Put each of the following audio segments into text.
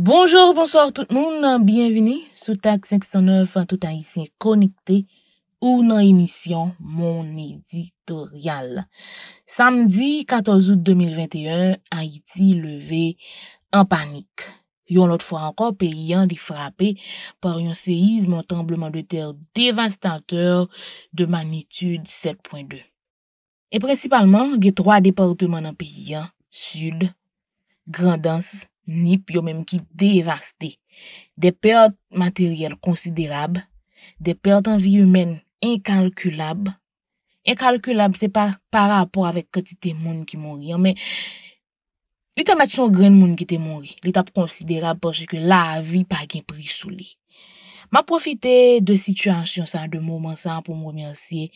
Bonjour, bonsoir tout moun, bienveni sou Tak 509 an tout haitien konikte ou nan emisyon Mon Editorial. Samdi 14 ao 2021, Haiti leve en panik. Yon lot fwa anko peyyan difrape par yon seizm an tembleman de ter devastanteur de magnitude 7.2. E prinsipalman, ge 3 departemen an peyyan, sud, grandans, Nip yo menm ki devaste, de peot materyel konsiderab, de peot an vi yomen inkalkulab. Inkalkulab se pa rapor avek katite moun ki moun riyan, men lita mat yon gren moun ki te moun riyan, lita konsiderab posye ke la vi pa gen prisou li. Ma profite de sityansyon sa, de moun monsan pou moun myansiye.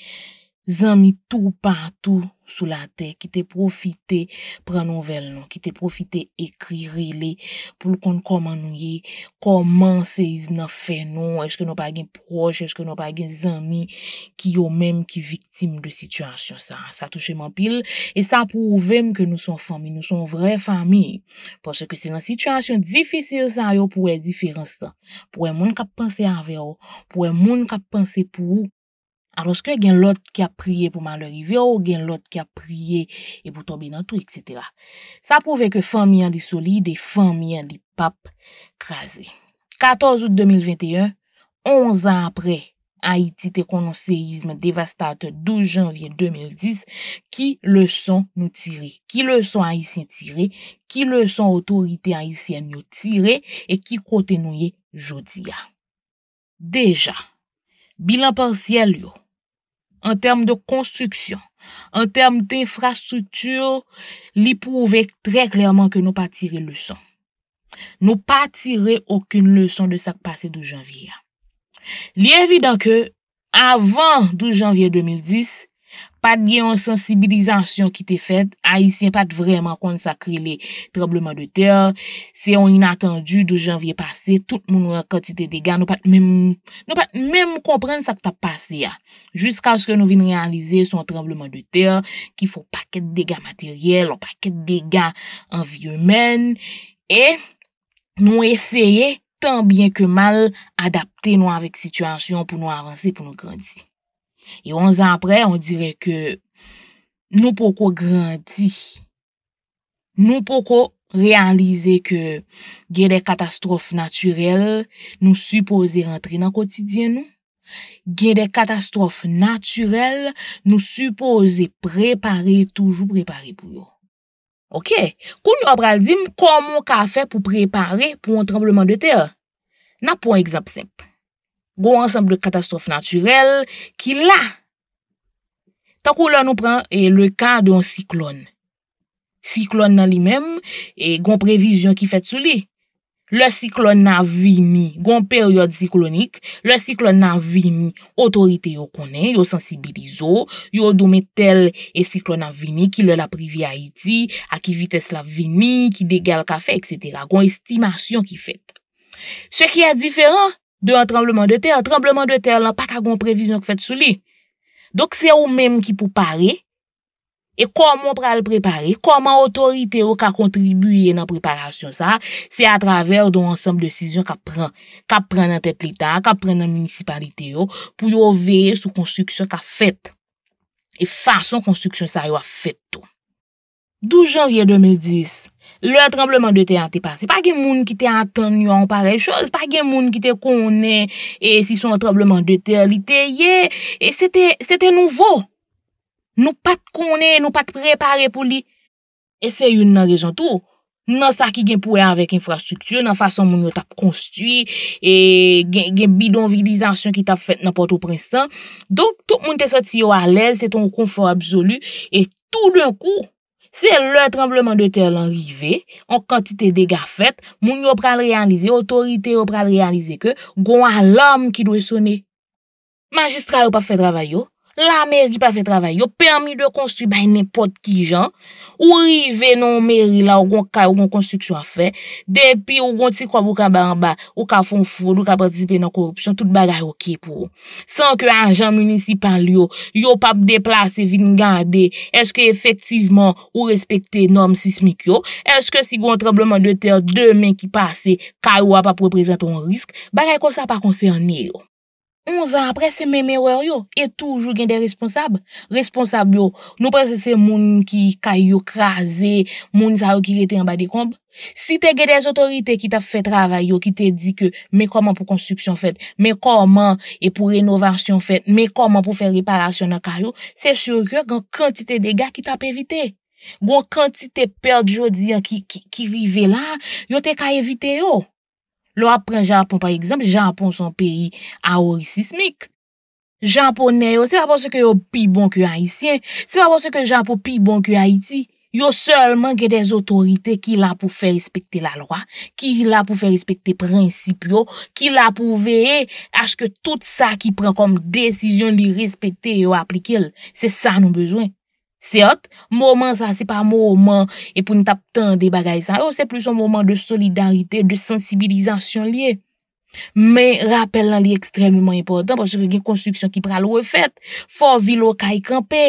zami tout partout sous la terre qui t'ai profité prendre nouvelle nom qui t'ai profité écrire les pour qu'on comment nous comment nous ont fait non est-ce que nous pas des proches, est-ce que nous pas des amis qui ont même qui victime de situation ça ça touche mon pile et ça prouve même que nous sommes famille nous sommes vraie famille parce que c'est dans situation difficile ça yo pour ça pour un monde qui a penser avec pour un monde qui a penser pour vous aloske gen lot ki ap prie pou man le rive, ou gen lot ki ap prie e pou tombe nan tou, etc. Sa pouve ke fami an di solide, e fami an di pap krasi. 14 ao 2021, 11 an apre, Haiti te konon seyizme devastate 12 janvye 2010, ki le son nou tire, ki le son Haitien tire, ki le son otorite Haitien nou tire, e ki kote nou ye jodi ya. Deja, bilan parsel yo, An term de konstruksyon, an term de infrastruktyon, li pouvek trey klerman ke nou pa tire luson. Nou pa tire akoun luson de sak pase 12 janvye. Li evidant ke avan 12 janvye 2010, pat gen yon sensibilizasyon ki te fet, a yisyen pat vreman konsakri le trembleman de ter, se yon inattendu dou jan vye pase, tout moun wè koti te dega, nou pat mèm kompren sa ki ta pase ya, jiska ou se nou vin realize son trembleman de ter, ki fò paket dega materyel, ou paket dega an vi yomen, e nou esye tan bien ke mal adapte nou avèk situasyon pou nou avansè pou nou kredi. Yon zan apre, on dire ke nou poko grandi, nou poko realize ke gen de katastrofe naturel nou suppose rentre nan kotidyen nou, gen de katastrofe naturel nou suppose prepare, toujou prepare pou yo. Ok, kou nou apre alzim, kou moun ka fe pou prepare pou yon trembleman de te a? Na pou yon egzab semp. goun ansamble katastrofe natyrel ki la. Tankou la nou pran e le ka de yon siklon. Siklon nan li mem, e goun previzyon ki fet sou li. Le siklon nan vini, goun per yon siklonik, le siklon nan vini, otorite yo kone, yo sensibilizo, yo doume tel e siklon nan vini, ki lè la privi a iti, a ki vites la vini, ki degal ka fe, et cetera, goun estimasyon ki fet. Se ki a diferan, De an trembleman de ter, an trembleman de ter lan pata goun previzyon k fèt sou li. Dok se ou menm ki pou pare, e koman pral prepare, koman otorite ou ka kontribuye nan preparasyon sa, se a traver don ansam de sisyon ka pren, ka pren nan tèt lita, ka pren nan municipalite ou, pou yo veye sou konstruksyon ka fèt. E fason konstruksyon sa yo a fèt tou. 12 janvye 2010, Le trembleman de te an te pase. Pa gen moun ki te an ten yo an parel chos. Pa gen moun ki te konen. E si son trembleman de te li te ye. E se te nouvo. Nou pat konen. Nou pat prepare pou li. E se yon nan rejon tou. Nan sa ki gen pou e avèk infrastruktiyon. Nan fason moun yo tap konstuy. E gen bidon vilizansyon ki tap fèt nan poto prensan. Donk tout moun te soti yo alèl. Se ton konfor absolu. E tout loun kou. Se lè trembleman de tèl an rive, an kantite dega fèt, moun yo pral realize, otorite yo pral realize ke, gwa an lom ki dwe sone. Magistra yo pa fè dravay yo. La meri pa fe travay yo, permis de konstruy bay nipot ki jan, ou rive nan meri la, ou gon ka, ou gon konstruksyon a fe, depi ou gon ti kwa pou ka ba anba, ou ka fon foun, ou ka patisipe nan korupsyon, tout bagay okey pou. San ke anjan munisipal yo, yo pa pdeplase vin gade, eske efektiveman ou respekte norm sismik yo, eske si gon trebleman de ter, demen ki pase, ka yo apapreprezatou an risk, bagay kon sa pa konsey anye yo. Onze an apre se mè mè wè yo, e toujou gen de responsab. Responsab yo, nou prese se moun ki kay yo krasè, moun sa yo ki rete yon badi komb. Si te gen de az otorite ki ta fè travè yo, ki te di ke, mè koman pou konstruksyon fèt, mè koman e pou renovasyon fèt, mè koman pou fè reparasyon nan kay yo, se shou yo gen kantite dega ki ta pè evite. Gon kantite perj diyan ki rive la, yo te ka evite yo. Lo ap pren Japon par eksemp, Japon son peyi a ori sismik. Japonè yo, se pa pou se ke yo pi bon ke Haitien, se pa pou se ke Japon pi bon ke Haiti, yo selman ke de otorite ki la pou fe respekte la loa, ki la pou fe respekte principyo, ki la pou veye aske tout sa ki pren kom desisyon li respekte yo aplikil. Se sa nou bezwen. Sert, mouman sa se pa mouman e pou nou tap tan de bagay san. Ou se plus an mouman de solidarite, de sensibilizasyon liye. Men, rappel nan liye ekstremement important, pwos yon gen konstruksyon ki pral ou e fet, fò vilokay kampe,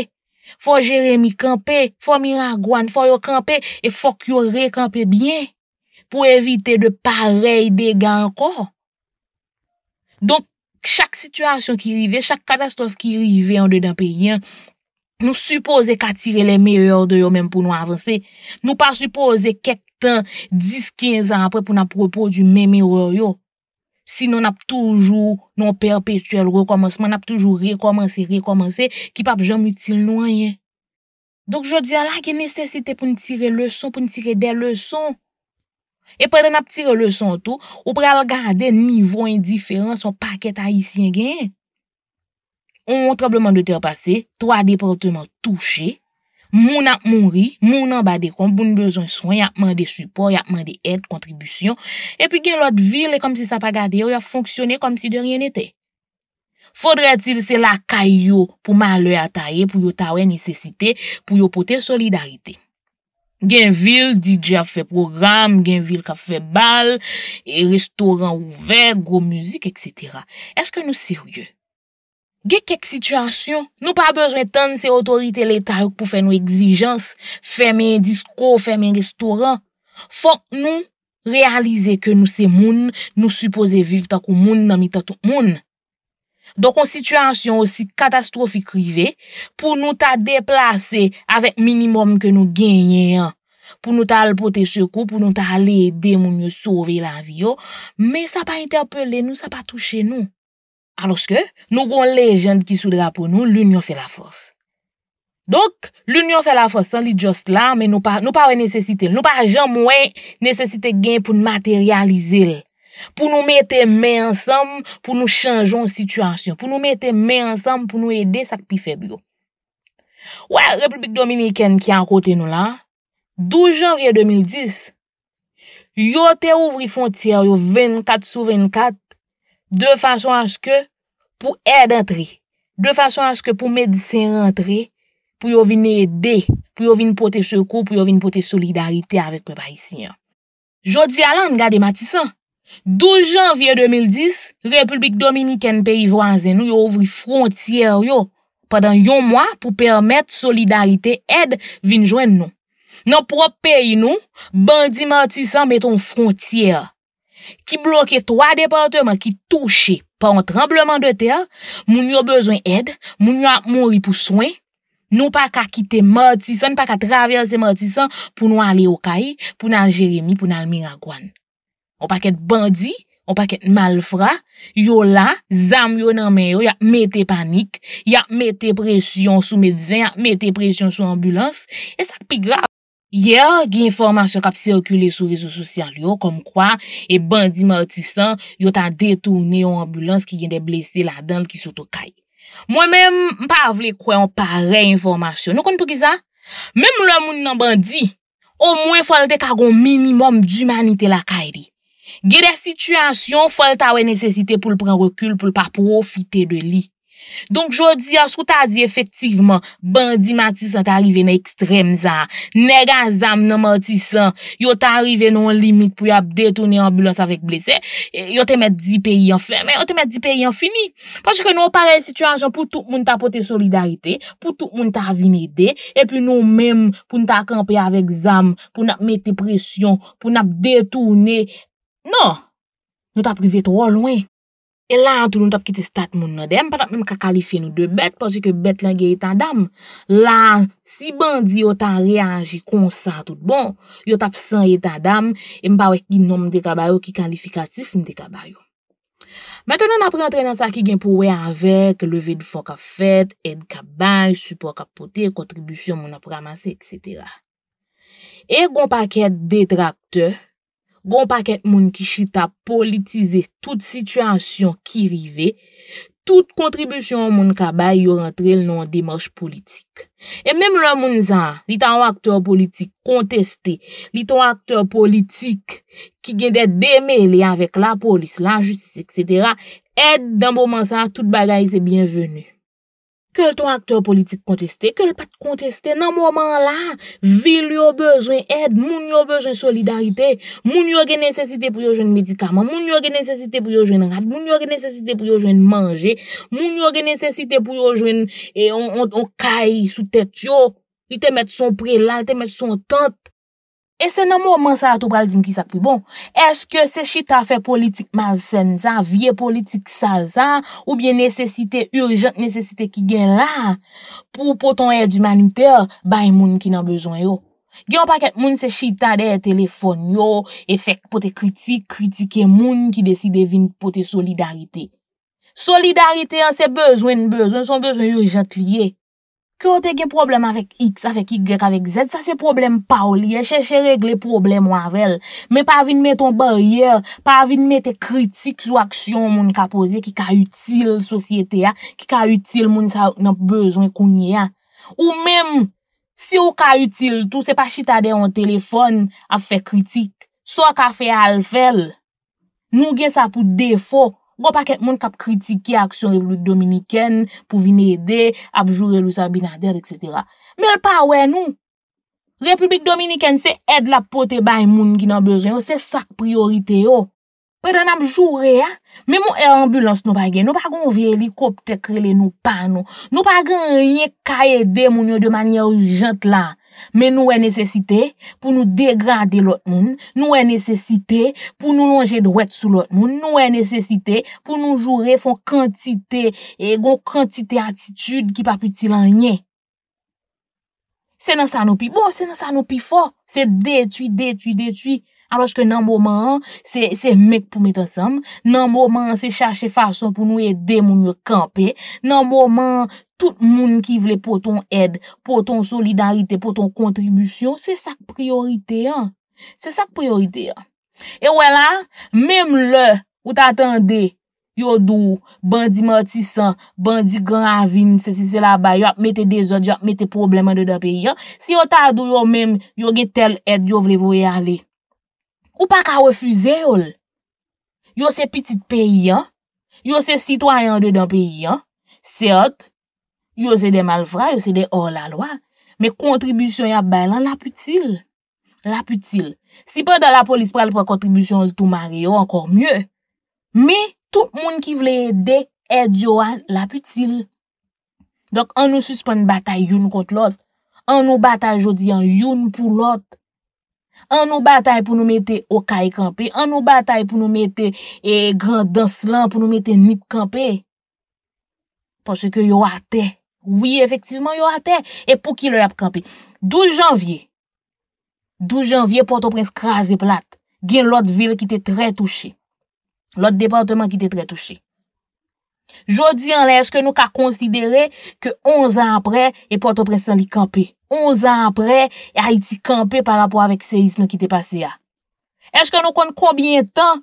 fò jeremi kampe, fò miragwan fò yo kampe, e fò kyo re kampe bine, pou evite de parey degan anko. Don, chak situasyon ki rive, chak katastrof ki rive an de dan pe yon, Nou suppose k a tire le meyor de yo menm pou nou avanse. Nou pa suppose kek tan 10-15 an apre pou nou apropo du memeyor yo. Si nou nap toujou nou perpetuel rekomansman, nap toujou rekomansse, rekomansse, ki pa pou jom utile nou anye. Donk jodi an la, gen nesesite pou nou tire le son, pou nou tire de le son. E pwede nou ap tire le son tou, ou pre al gade nivou indiferans, ou paket a isyen gen. On yon troubleman de ter pase, to a deporte man touche, moun an moun ri, moun an ba de kon, bou n bezon yon soin, yon apman de support, yon apman de head, kontribusyon, epi gen lot vil, kom si sa pa gade, yon yon fonksyone kom si de ryen ete. Fodre til se la kayo pou man le ataye, pou yon tawe nisesite, pou yon pote solidarite. Gen vil, gen vil, DJ a fe program, gen vil ka fe bal, restaurant ouver, go muzik, etc. Eske nou sirye? Ge kek situasyon, nou pa bezwen tan se otorite letak pou fe nou egzijans, fe men disko, fe men restoran, fon nou realize ke nou se moun nou supose viv takou moun nan mi tatou moun. Don kon situasyon osi katastrofi krive, pou nou ta deplase avek minimum ke nou genye an, pou nou ta alpote chekou, pou nou ta alede moun yo sove la vyo, me sa pa interpele nou, sa pa touche nou. aloske nou gon legend ki sou dra pou nou, l'union fe la fos. Donk, l'union fe la fos san li just la, men nou pa wè nesesite, nou pa jan mwen nesesite gen pou nou materialize, pou nou mette men ansam, pou nou chanjon situasyon, pou nou mette men ansam, pou nou ede sak pi febriyo. Ouè, Republik Dominikèn ki an kote nou la, 12 janvye 2010, yo te ouvri fontye yo 24 sou 24, De fachon aske pou ed entri, de fachon aske pou medisyen entri, pou yo vine ede, pou yo vine pote chokou, pou yo vine pote solidarite avèk mè pa isinyan. Jodi alan, gade matisan, 12 janvye 2010, Republik Dominikèn pe yivwa anzen nou yo ouvri frontiyer yo padan yon mwa pou permette solidarite ed vine jwen nou. Nan prop pe yi nou, bandi matisan meton frontiyer. Ki bloke 3 departement ki touche pa an trembleman de tel, moun yo bezwen ed, moun yo ap mori pou swen, nou pa ka kite matisan, nou pa ka traverse matisan pou nou ale yo kayi, pou nan Jeremie, pou nan Miragwan. Ou pa ket bandi, ou pa ket malfra, yo la, zam yo nan men yo, ya mete panik, ya mete presyon sou medzen, ya mete presyon sou ambulans, e sa pi grav. Ye, gen informasyon kap sirkule sou vizou sosyal yo, kom kwa e bandi martisan yo tan detounen yon ambulans ki gen de blese la denl ki soto kay. Mwen men, mpa avle kwen yon pare informasyon, nou kon pou ki sa? Men mwen moun nan bandi, o mwen folte kagon minimum di manite la kay di. Gen de situasyon, folte awe nesesite pou l pran rekyl pou l pa profite de li. Donk jodi, asko ta di efektivman, bandi matisan ta arrive nan ekstrem zan, nega zam nan matisan, yo ta arrive nan limit pou ap detouni ambulans avik blese, yo te met 10 peyi an fin, men yo te met 10 peyi an fini. Paske nou parel situasyon pou tout moun ta apote solidarite, pou tout moun ta avime de, epi nou mem pou nou ta akampi avik zam, pou nou ap mete presyon, pou nou ap detouni, non! nou, nou ta prive tro lowen. E la, an tou nou tap ki te stat moun nan dem, patat mèm ka kalifiye nou de bet, patat mèm ki bet lan gen yon tan dam. La, si bandi yon tan reanji konsant tout bon, yon tap san yon tan dam, mèm pa wek ki nou mte kabaryo, ki kalifikatif mte kabaryo. Mètenan apre antrenansak ki gen pou wey anvek, leve di fon ka fet, edi kabay, supo ka pote, kontribusyon moun ap ramase, etc. E yon pa kèd detraktèr, Gon paket moun ki chita politize tout situasyon ki rive, tout kontribusyon moun kabay yo rentre l non demarche politik. E mèm lò moun zan, li tan wakteur politik konteste, li tan wakteur politik ki gen de demele avèk la polis, la jutsi, etc. Ed, dan pou mansan, tout bagay se bienvenu. Kèl ton akteur politik konteste, kèl pat konteste, nan mwaman la, vil yo bezwen ed, moun yo bezwen solidarite, moun yo gen nensensite pou yo jwen medikaman, moun yo gen nensensite pou yo jwen rad, moun yo gen nensensite pou yo jwen manje, moun yo gen nensensite pou yo jwen e on kay sou tet yo, li te met son pre la, li te met son tent. E se nanm ou man sa a tou pral zin ki sak pri bon, eske se chita fe politik mal sen sa, vie politik sa sa, ou bie nesesite urgent nesesite ki gen la, pou poton ev di manite, bay moun ki nan bezwen yo. Gen pa ket moun se chita deye telefon yo, efek pote kritik, kritike moun ki deside vin pote solidarite. Solidarite an se bezwen, bezwen, son bezwen urgent liye. Kyo te gen problem avèk X, avèk Y, avèk Z, sa se problem pa ou liye, chèche regle problem wavèl. Mè pa avin mè ton bariyè, pa avin mè te kritik sou aksyon moun ka pose ki ka util sosyete ya, ki ka util moun sa nou bezwen kounye ya. Ou mèm, si ou ka util tou, se pa chita de yon telefon av fè kritik, so ak av fè alfèl, nou gen sa pou defo. Gwa pa ket moun kap kritike aksyon Republik Dominiken pou vi me ede, ap jure Louisa Binader, etc. Me l pa we nou, Republik Dominiken se ed la pote bay moun ki nan bejwen yo, se sak priorite yo. Pe dan ap jure ya, me moun e ambulans nou pa gen, nou pa gen ouvi helikopte krele nou pa nou, nou pa gen rye ka ede moun yo de manye oujant lan. Men nou e nesesite pou nou degrade lot moun, nou e nesesite pou nou lonje dwet sou lot moun, nou e nesesite pou nou joure fon kantite e gon kantite atitude ki pa pi ti lanye. Se nan sa nou pi bo, se nan sa nou pi fo, se detwi, detwi, detwi. aloske nan mouman se mek pou met asem, nan mouman se chache fason pou nou edem ou nou kampe, nan mouman tout moun ki vle pou ton ed, pou ton solidarite, pou ton kontribusyon, se sak priorite an, se sak priorite an. E wè la, mèm lè ou ta atende, yo dou, bandi matisan, bandi gran avin, se si se la ba, yo ap mette dezod, yo ap mette problem an de da pe, si yo ta adou yo mèm, yo ge tel ed, yo vle vou e ale. Ou pa ka refuze yo l? Yo se pitit peyi an, yo se sitwayan de dan peyi an, se ot, yo se de malvra, yo se de or la lwa, me kontribusyon ya bay lan la putil. La putil. Si pa da la polis pral pa kontribusyon l toumari yo, ankor mye. Me, tout moun ki vle ede, ede yo an, la putil. Dok an nou suspon batay yon kote lot, an nou batay jodi an yon pou lot, An nou batay pou nou mette okay kampe, an nou batay pou nou mette e grandans lan pou nou mette nip kampe, pwache ke yo ate, oui efektiveman yo ate, e pou ki lor ap kampe, 12 janvye, 12 janvye Port-au-Prince kraze plat, gen lot vil ki te tre touche, lot departement ki te tre touche Jodi an la eske nou ka konsidere ke 11 an apre e poto presen li kampe. 11 an apre e ha iti kampe par rapo avek seisme ki te pase ya. Eske nou kon konbien tan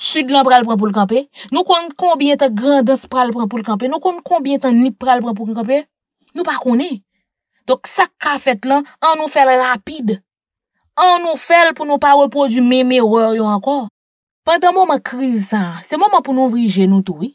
sud lan pral pran pou l'kampe? Nou kon konbien tan grandans pral pran pou l'kampe? Nou kon konbien tan nip pral pran pou l'kampe? Nou pa konen. Dok sa ka fet lan an nou fel rapide. An nou fel pou nou pa repo du mè mè wè ryo anko. Pantan mou mè kriz san, se mou mè pou nou vrije nou toui.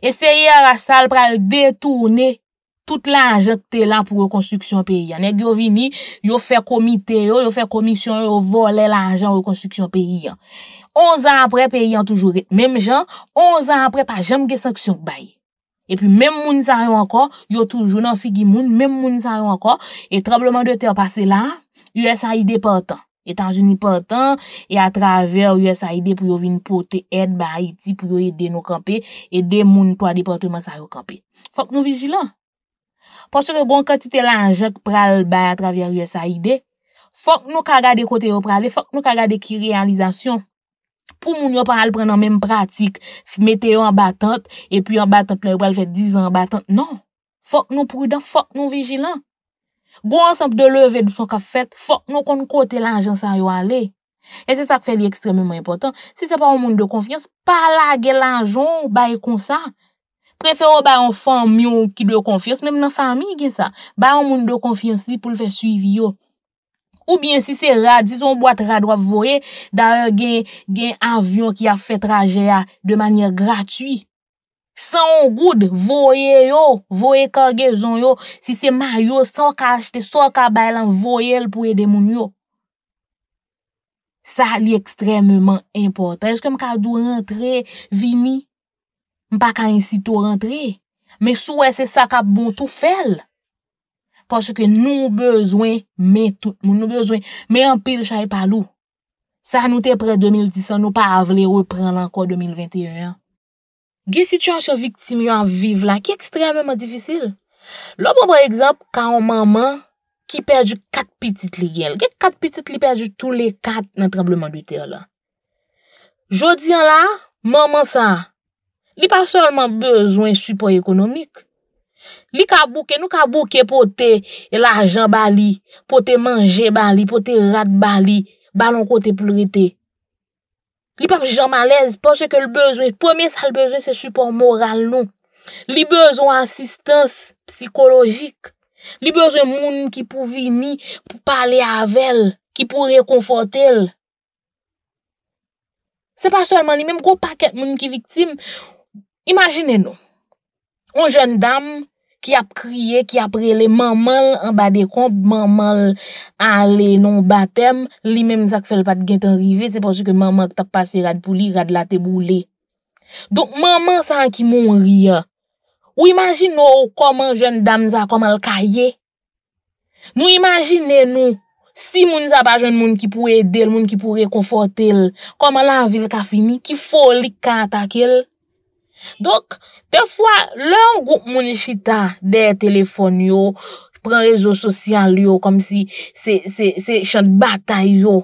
E seye a rastal pral detourne tout l'anjen te lan pou rekonstruksyon peyi an. E gyo vini, yo fe komite yo, yo fe komisyon, yo vole l'anjen rekonstruksyon peyi an. Onzan apre peyi an toujou, mem jan, onzan apre pa jem ge sanksyon bayi. E pi mem mouni san yo anko, yo toujou nan figi moun, mem mouni san yo anko, e trembleman de te apase lan, yo esayide portan. Etanjouni portan, e atraver USAID pou yo vin pote et ba Haiti pou yo ede nou kampe, ede moun pou ade portouman sa yo kampe. Fok nou vijilan. Pasou re gwen kati te lanjek pral ba atraver USAID, fok nou kagade kote yo prale, fok nou kagade ki realizasyon. Pou moun yo pral pren nan menm pratik, meteyo an batant, epi an batant la yo pral fet diz an batant. Non, fok nou prudan, fok nou vijilan. Gou ansemp de leve douson ka fet, fok nou kon kote lanjonsan yo ale. E se sa k fè li ekstremement important, si se pa ou moun de konfians, pa la gen lanjons, bay kon sa. Prefero bay ou fòm yon ki de konfians, mèm nan fami gen sa, bay ou moun de konfians li pou l fè suiv yo. Ou bien si se rad, di son boat rad wav voe, da gen avyon ki a fet raje ya de manye gratuit. San ou goud, voye yo, voye kagezon yo. Si se ma yo, sa ka achete, sa ka bay lan, voye l pou ede moun yo. Sa li ekstremman importan. Eske m ka dou rentre vimi? M pa ka insito rentre? Me sou e se sa ka bon tou fel? Paske nou bezwen men tout moun. Nou bezwen men an pil chay palou. Sa nou te pre 2016, nou pa avle repren lanko 2021 an. Ge situasyon viktimi yo aviv la, ki ekstrememan difisil. Lo bon bon ekzamp, ka an maman ki perju kat pitit li gel. Ge kat pitit li perju tou le kat nan trembleman di ter la. Jodi an la, maman sa, li pa solman bezwen supo ekonomik. Li ka bouke, nou ka bouke pote el ajan bali, pote manje bali, pote rat bali, balon kote pluritey. Li pa vje jan malez, pa chè ke l bezwen. Premier sa l bezwen se support moral nou. Li bezwen ansistans psikolojik. Li bezwen moun ki pou vini, pou pale avel, ki pou rekonfote l. Se pa solman li menm gwo paket moun ki viktim. Imajine nou. Un jen dam. ki ap kriye, ki ap rele mamal an ba de konp, mamal ale non batem, li menm sa ke fel pat gen ten rive, se porsi ke mamak tap pase rad pou li, rad la te boule. Donk mamansan ki moun ria, ou imajin nou koman jen dam sa koman l kaje? Nou imajin nenou, si moun sa pa jen moun ki pou edel, moun ki pou rekonfortel, koman la vil kafimi, ki folik kanta kel, Dok, te fwa, lè an goup mouni chita, deye telefon yo, pren rezo sosyal yo, kom si se chan batay yo.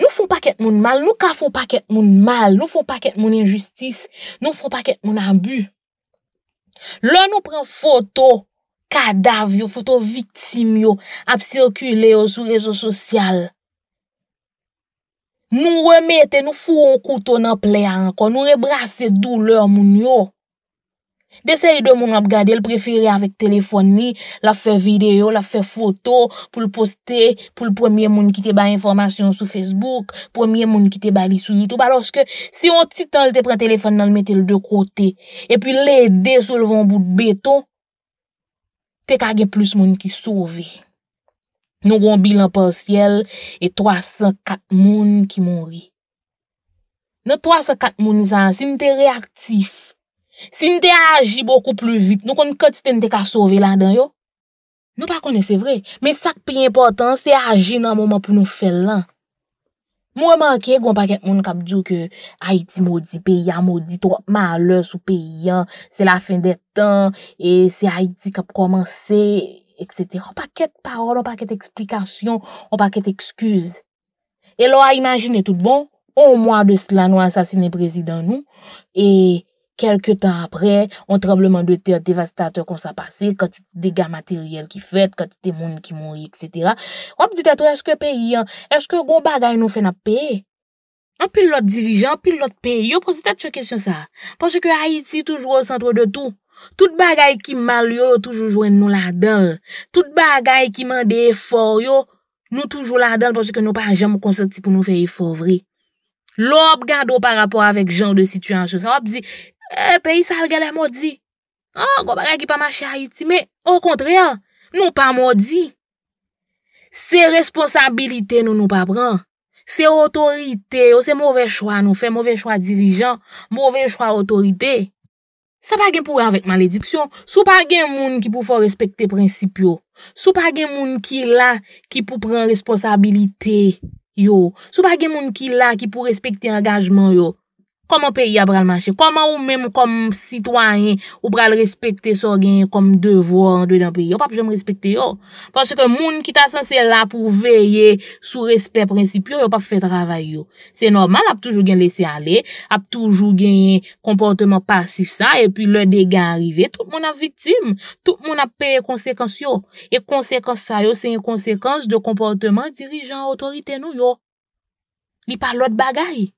Nou foun pa ket moun mal, nou ka foun pa ket moun mal, nou foun pa ket moun injustis, nou foun pa ket moun abu. Lè nou pren foto kadav yo, foto vitim yo, ap sirkule yo sou rezo sosyal. Nou remete, nou foun koutou nan ple ankon, nou rebrase dou lè moun yo. Desè yon moun ap gade, l'preferi avèk telefon ni, la fè video, la fè foto, pou l'poste, pou l'premye moun ki te ba informasyon sou Facebook, premye moun ki te ba li sou YouTube, aloske si yon titan l te pre telefon nan l mette l de kote, e pi lè de sou l voun bout beto, te kage plus moun ki souve. Nou goun bilan pasyel e 304 moun ki moun ri. Nou 304 moun zan, si nou te reaktif, si nou te aji bokou plou vit, nou konn koti ten te ka sove lan dan yo. Nou pa konnen se vre, men sak pey importan se aji nan mouman pou nou fel lan. Mwen manke goun pa ket moun kap djou ke Haiti moudi peyyan, moudi trot malos ou peyyan, se la fin de tan, e se Haiti kap komanse... On pa ket parol, on pa ket eksplikasyon, on pa ket ekskuz. E lo a imajine tout bon, on mwa de slan ou asasine prezident nou, e kelke tan apre, on trebleman de te devastate kon sa pase, kat de dega materyel ki fet, kat de temoun ki mouni, etc. Wap dit ato, eske peyi an, eske goun bagay nou fen ap pe? An pil lot dirijan, an pil lot peyi, yo posi tat chokè syon sa? Posi ke Haiti toujou ou sentro de tou? Tout bagay ki mal yo, yo toujou jwen nou la dal. Tout bagay ki mande efor yo, nou toujou la dal porsi ke nou pa jen mou konsenti pou nou fe efor vre. Lop gado par rapport avek jan de situasyon. Sa wap zi, e eh, peyi sal gale mwodi. An, oh, go bagay ki pa ma chayi ti, me, an kontre an, ah, nou pa mwodi. Se responsabilite nou nou pa pran. Se otorite yo, se mwove chwa nou fe, mwove chwa dirijan, mwove chwa otorite. Sa pa gen pou wè avèk malediksyon, sou pa gen moun ki pou fò respektè prinsip yo. Sou pa gen moun ki la ki pou prèn responsabilité yo. Sou pa gen moun ki la ki pou respektè angajman yo. Koman peyi a bral manche? Koman ou menm konm sitwanyen ou bral respekte so genye konm devor dwe dan peyi? Yo pap jom respekte yo. Pwansè ke moun ki ta sanse la pou veye sou respek prinsipyo, yo pap fè travay yo. Se normal ap toujou gen lese ale, ap toujou genye komporteman pasif sa e pi lè degan arrive. Tout moun ap vitim. Tout moun ap peye konsekans yo. E konsekans sa yo se yon konsekans de komporteman dirijan otorite nou yo. Li par lòt bagay.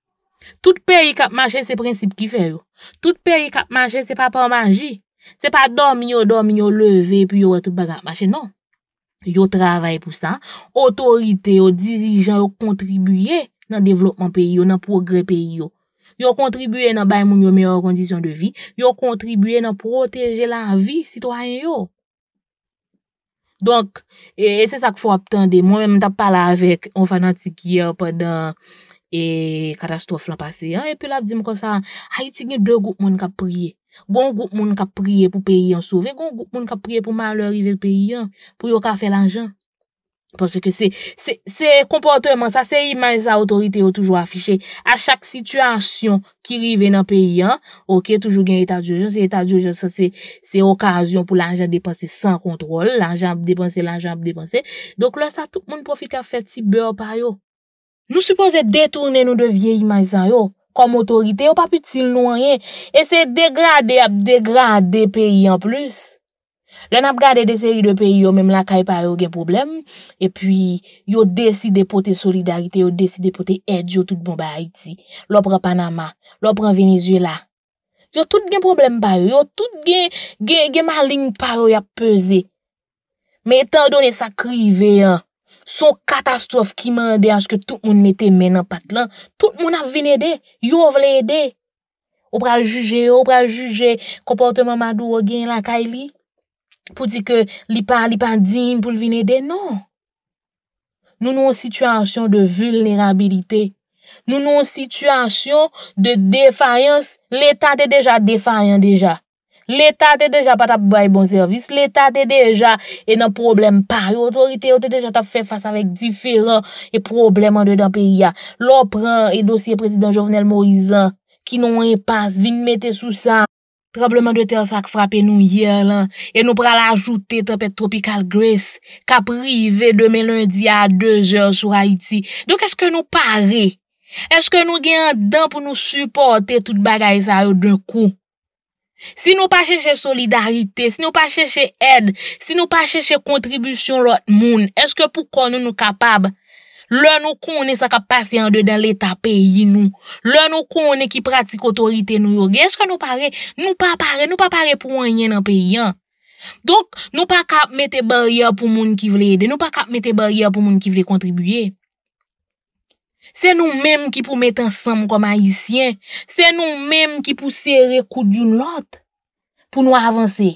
Tout peri kap manche se prinsip ki fè yo. Tout peri kap manche se pa pa manji. Se pa domi yo, domi yo, leve, pi yo, tout bagat manche, non. Yo travay pou sa. Otorite yo, dirijan yo, kontribuye nan devlopman pe yo, nan progre pe yo. Yo kontribuye nan baymoun yo, meyo kondisyon de vi. Yo kontribuye nan proteje la vi, sitwany yo. Donk, e, e se sa k fwa aptande. Mwen mwen ta pala avek, on fwa nan tiki yo, padan... et catastrophe lan pase. An, epi la ap di m ça y Haiti deux groupes qui moun prié prier Gon qui moun kap prier pou peyi an un groupe qui moun kap pour pour malheur. lorive peyi an, pour yo ka faire l'argent Parce que c'est c'est comportement, ça c'est image ça autorité toujours affiché. À chaque situation qui arrive dans le pays, hein, ok, toujours gain état d'urgence. État d'urgence, c'est c'est occasion pour l'argent dépenser sans contrôle. L'argent dépenser l'argent dépensé. Donc là, ça, tout le monde profite à faire petit beurre par yo. Nou suppose detourne nou de vieyi manzan yo, kom otorite, yo pa pi ti lounye, e se degrade ap degrade de peyi an plus. Le nap gade de seri de peyi yo, mem la kaye pa yo gen problem, e pi yo desi depote solidarite, yo desi depote edyo tout bon ba Haiti, lopre Panama, lopre Venezuela. Yo tout gen problem pa yo, yo tout gen maling pa yo ap peze. Me etan do ne sakri veyan, Son katastrof ki mande aske tout moun mette men apat lan, tout moun ap vine de, yo vle de. Ou pra juje, ou pra juje kompote mamadou o gen lakay li, pou di ke li pa, li pa din pou vine de, non. Nou nou an situasyon de vulnerabilite, nou nou an situasyon de defayans, l'etat e deja defayans deja. L'Etat te deja pata pou baye bon servis. L'Etat te deja e nan problem pa. E otorite yo te deja ta fe fasa vek diferan e problem an de den pe ya. L'opran e dosye prezident Jovenel Morizan ki nou en pan zin mette sou sa. Troubleman de tel sak frape nou ye lan. E nou pral ajoute te pet Tropical Grace ka prive de me lundi a 2 jean sou Haiti. Donk eske nou pare? Eske nou gen an den pou nou supporte tout bagay sa yo de kou? Si nou pa cheche solidarite, si nou pa cheche ed, si nou pa cheche kontribusyon lot moun, eske pou kon nou nou kapab, lò nou konen sa kapasyen de dal eta peyi nou, lò nou konen ki pratik otorite nou yoge, eske nou pa pare, nou pa pare, nou pa pare pou wanyen an peyi an. Donk nou pa kap mette bariya pou moun ki vle yede, nou pa kap mette bariya pou moun ki vle kontribuye. Se nou menm ki pou met ansam kom haisyen, se nou menm ki pou sere kou d'youn lot pou nou avanse.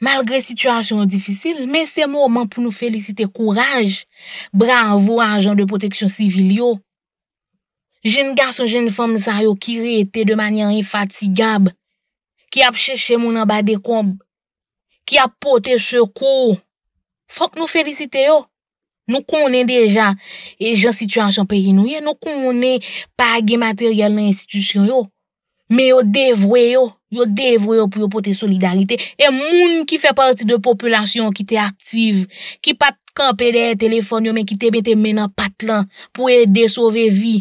Malgre situasyon ou difisil, men se mou oman pou nou felicite kouraj, bravo a ajan de poteksyon sivil yo. Jen gason, jen fom sa yo ki re ete de manyan ifatigab, ki ap cheshe moun an ba dekomb, ki ap pote shokou. Fok nou felicite yo. Nou konen dejan e jan situasyon peyi nou ye. Nou konen pa ge materyal nan institusyon yo. Me yo devwe yo. Yo devwe yo pou yo pote solidarite. E moun ki fe parti de populasyon ki te aktive. Ki pat kampe deye telefon yo men ki te bete menan patlan pou e dey sove vi.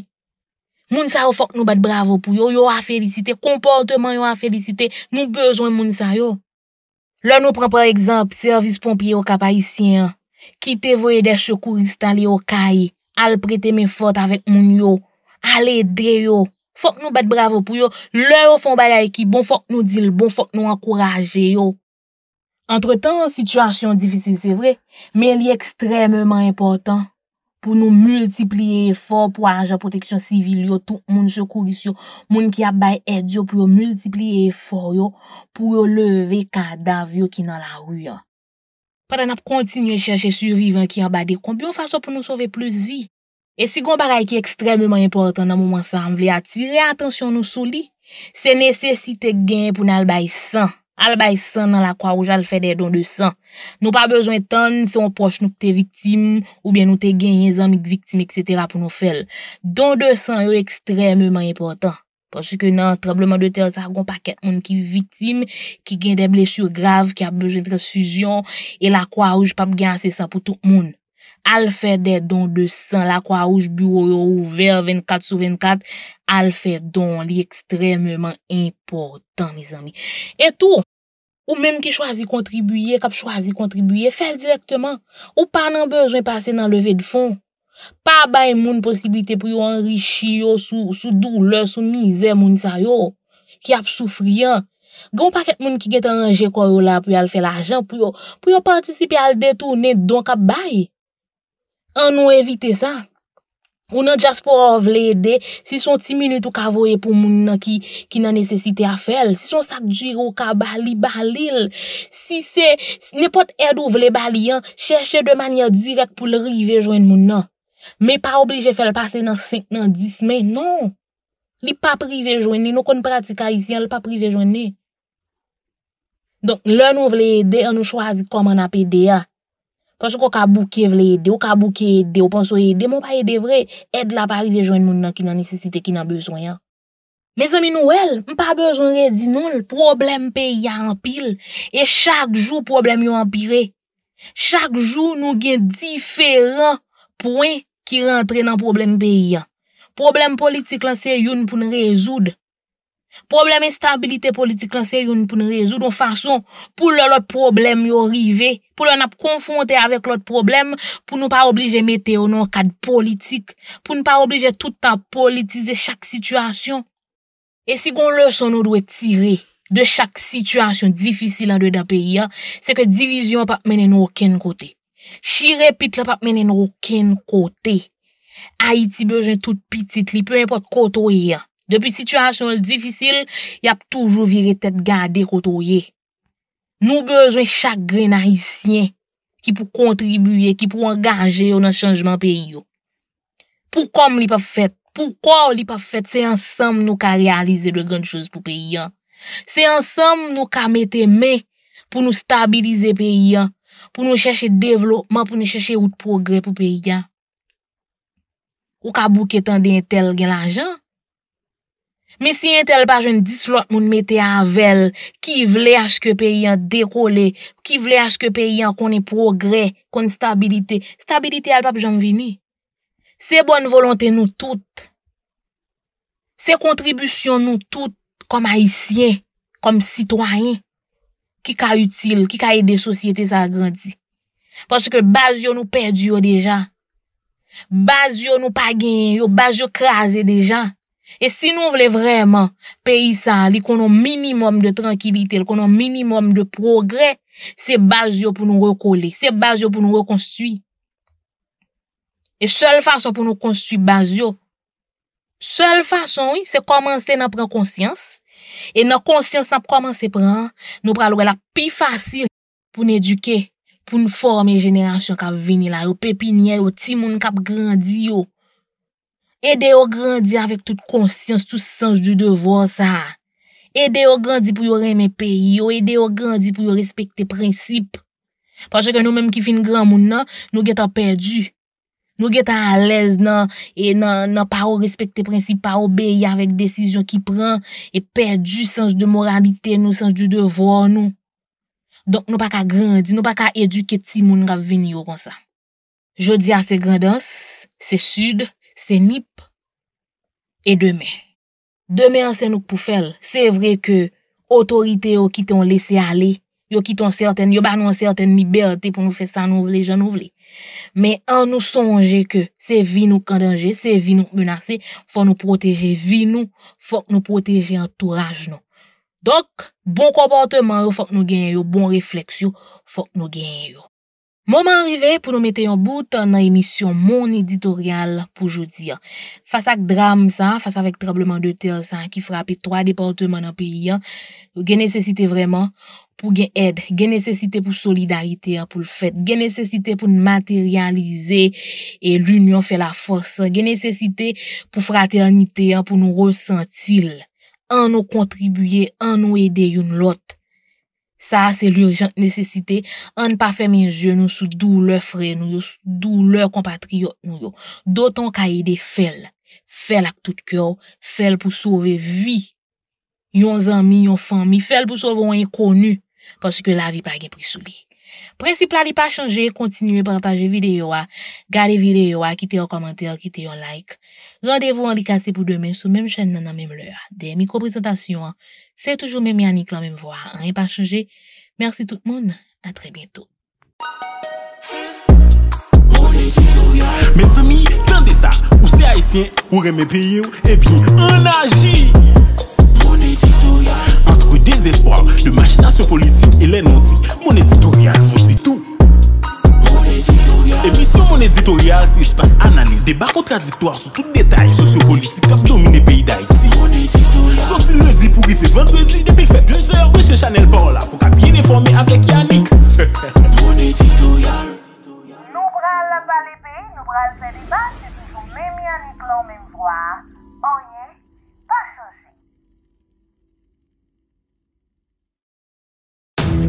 Moun sa yo fok nou bat bravo pou yo. Yo a felicite. Komportman yo a felicite. Nou bezwen moun sa yo. La nou pren par ekzamp servis pompye yo kapayisyen yo. Ki te voye de chokouristan li yo kaye, al prete me fote avèk moun yo, al edre yo. Fok nou bet bravo pou yo, lè yo fon bayay ki, bon fok nou dil, bon fok nou akouraje yo. Antre tan, situasyon difisil se vre, men li ekstrememan important pou nou multiplye e fò pou aje a proteksyon sivil yo, tout moun chokourist yo, moun ki ap baye edyo pou yo multiplye e fò yo, pou yo leve kada vyo ki nan la rou yo. pad an ap kontinye chèche survivant ki an bade kombyon fasyo pou nou sove plus vi. E si goun baray ki ekstrem mèman importan nan mouman san, mvle atire atensyon nou sou li, se nesesite genye pou nan albay san. Albay san nan la kwa ou jal fède don de san. Nou pa bezwen ton se ou poch nou te viktim, ou bien nou te genye zanmik viktim, etc. pou nou fèl. Don de san yo ekstrem mèman importan. Pon sou ke nan trableman de terz agon pa ket moun ki vitim, ki gen de blesur grav, ki ap bejent resfusion, e la kwa ouj pap gen ase sa pou tout moun. Al fè de don de san, la kwa ouj bureau yo ouver 24 sou 24, al fè don li ekstremement important, mi zanmi. Etou, ou menm ki chwazi kontribuyye, kap chwazi kontribuyye, fèl direktman, ou pa nan bejent pase nan leve de fon. Pa bay moun posibilite pou yo anri chi yo sou doule, sou mize moun sa yo, ki ap soufriyan. Gon paket moun ki get anreje kwa yo la pou yo alfe la jan, pou yo, pou yo participi al detou, ne don kap bay. An nou evite sa. Ou nan jas pou or vle ede, si son ti minute ou kavoye pou moun nan ki nan nesesite a fel, si son sak djiro ka bali balil, si se nepot edou vle baliyan, cheshe de manya direk pou lrive jwen moun nan. Me pa oblije fe l pase nan 5 nan 10 men, non. Li pa prive joen ni, nou kon pratika isi, an li pa prive joen ni. Donk, lè nou vle yede, an nou chwazi koman apè de ya. Pansou kon ka bouke vle yede, ou ka bouke yede, ou panso yede, moun pa yede vre, ed la pa prive joen moun nan ki nan nisisi te ki nan besoyan. Me zami nou el, m pa besoyan re di nou l problem pe ya anpil, e chak jou problem yo anpire. ki rentre nan problem peyi an. Problem politik lan se yon pou nou rezoud. Problem instabilite politik lan se yon pou nou rezoud. Don fason, pou lò lòt problem yon rive, pou lò lòt konfonte avèk lòt problem, pou nou pa oblije mete yon an kad politik, pou nou pa oblije tout an politize chak situasyon. E si goun lò son nou dwe tire de chak situasyon di fisi lan dwe da peyi an, se ke divizyon pa mene nou akèn kote. Chi repit la pap menen ou ken kote. Haiti bejwen tout pitit li, pey apot koto ye. Depi situasyon l difisil, yap toujou viret et gade koto ye. Nou bejwen chak gre nan Haitien ki pou kontribuye, ki pou angaje yo nan chanjman pe yo. Pou kom li pa fèt? Pou kwa li pa fèt? Se ansam nou ka realize dwe gand chouz pou pe yo. Se ansam nou ka meteme pou nou stabilize pe yo. pou nou chèche devlopman, pou nou chèche out progrè pou peygan. Ou kabouk etan di entel gen la jan. Men si entel pa jen disflot moun mette avel, ki vle a chke peygan dekole, ki vle a chke peygan koni progrè, koni stabilite. Stabilite al pap jom vini. Se bon volante nou tout. Se kontribusyon nou tout kom haisyen, kom sitwanyen. ki ka util, ki ka ede sosyete sa agrandi. Paske baz yo nou perdi yo dejan. Baz yo nou pagyen yo, baz yo krasen dejan. E si nou vle vreman peyi sa, li konon minimum de trankilite, li konon minimum de progre, se baz yo pou nou rekole, se baz yo pou nou reconstuit. E sol fason pou nou constuit baz yo, sol fason yi se komanse nan pren konsyans, E nou konsyans nan prouman se pran, nou pral wè la pi fasil pou n'eduke, pou n'forme genyansyon kap vini la, ou pepi nye, ou ti moun kap grandi yo. Ede yo grandi avèk tout konsyans, tout sens du devon sa. Ede yo grandi pou yo reme peyi yo, ede yo grandi pou yo respekte prinsip. Pwa chè ke nou mèm ki fin gran moun nan, nou geta perdi. Nou get an alèz e nan pa ou respekte prinsip, pa ou beye avèk desisyon ki pran, e pèr du sanj de moralite, nou sanj du devò, nou. Donk nou pa ka grandi, nou pa ka eduke ti moun rav veni yo kon sa. Jodi a se grandans, se sud, se nip, e demè. Demè anse nou pou fèl, se vre ke otorite yo ki te on lese ale. Yo ki ton serten, yo ba nou an serten niberté pou nou fè san nou vle, jan nou vle. Men an nou sonje ke se vi nou kandange, se vi nou menase, fòk nou proteje. Vi nou fòk nou proteje antouraj nou. Dok, bon kompote man yo fòk nou gen yo, bon refleks yo fòk nou gen yo. Moman rive pou nou mette yon bout nan emisyon mon editorial pou jodi ya. Fasa ak dram san, fasa avèk trableman de ter san ki frapi 3 deporte man api ya, yo gen esesite vreman. pour gain aide, une nécessité pour solidarité hein, pour le fait, une nécessité pour matérialiser et l'union fait la force, une hein, nécessité pour fraternité hein, pour nous ressentir, en nous contribuer, en nous aider une l'autre. Ça, c'est l'urgence, nécessité. en ne pas faire mes yeux, nous, sous douleur, frères, nous, sous douleur, compatriote, nous, D'autant qu'à aider, fait fait avec tout cœur. fait pour sauver vie. Yon amis, yon famille. fait pour sauver un inconnu parce que la vie pas prise sous sou Le Principe pas changé, continuez à partager vidéo gardez les vidéo à, quitter un commentaire, quitter un like. Rendez-vous en licasse pour demain sur même chaîne dans la même l'heure. Des micro présentations, hein. c'est toujours même Yannick la même voix, rien pas changé. Merci tout le monde, à très bientôt. ça. c'est haïtien, et puis on agit mes de machination politique et les non-dits. Mon éditorial vous dit tout. Emisyon moun editorial se jpas analyse, débat contradictoire sur tout detay Sosyo-politik pays domine peyi da le dit pour pou rife vendredi Depil fe deux heures, de chez chanel pan la pour ka bien informe avec Yannick Mon éditorial. Nous pral la pale peyi, nou pral se débat, c'est toujours même Yannick lan mèm vwa Anye oh